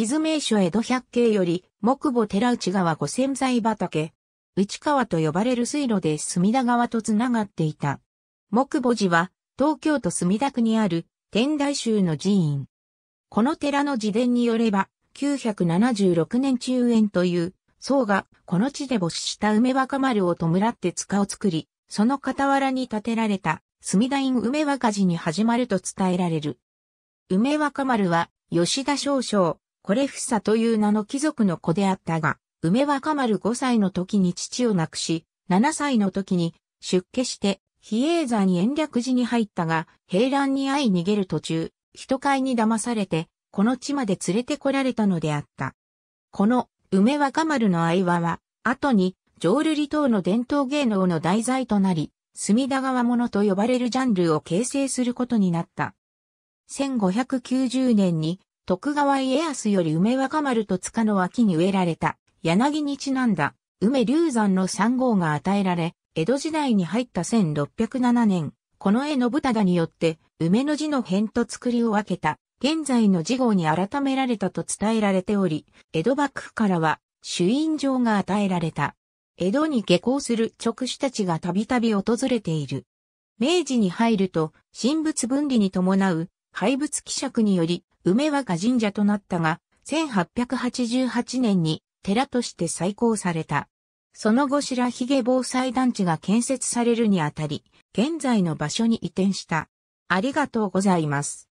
地図名所江戸百景より、木母寺内川五千在畑。内川と呼ばれる水路で隅田川とつながっていた。木母寺は、東京都墨田区にある、天台宗の寺院。この寺の自伝によれば、976年中園という、僧が、この地で没した梅若丸を弔って塚を作り、その傍らに建てられた、墨田院梅若寺に始まると伝えられる。梅若丸は、吉田少将、コレフサという名の貴族の子であったが、梅若丸5歳の時に父を亡くし、7歳の時に出家して、比叡山に延暦寺に入ったが、平乱に会い逃げる途中、人会に騙されて、この地まで連れてこられたのであった。この梅若丸の愛話は、後に浄瑠璃等の伝統芸能の題材となり、隅田川物と呼ばれるジャンルを形成することになった。1590年に徳川家康より梅若丸と塚の脇に植えられた柳にちなんだ梅流山の3号が与えられ、江戸時代に入った1607年、この絵の豚田によって梅の字の辺と作りを分けた現在の次号に改められたと伝えられており、江戸幕府からは朱印状が与えられた。江戸に下校する直使たちがたびたび訪れている。明治に入ると、神仏分離に伴う廃仏希釈により、梅若神社となったが、1888年に寺として再興された。その後白髭防災団地が建設されるにあたり、現在の場所に移転した。ありがとうございます。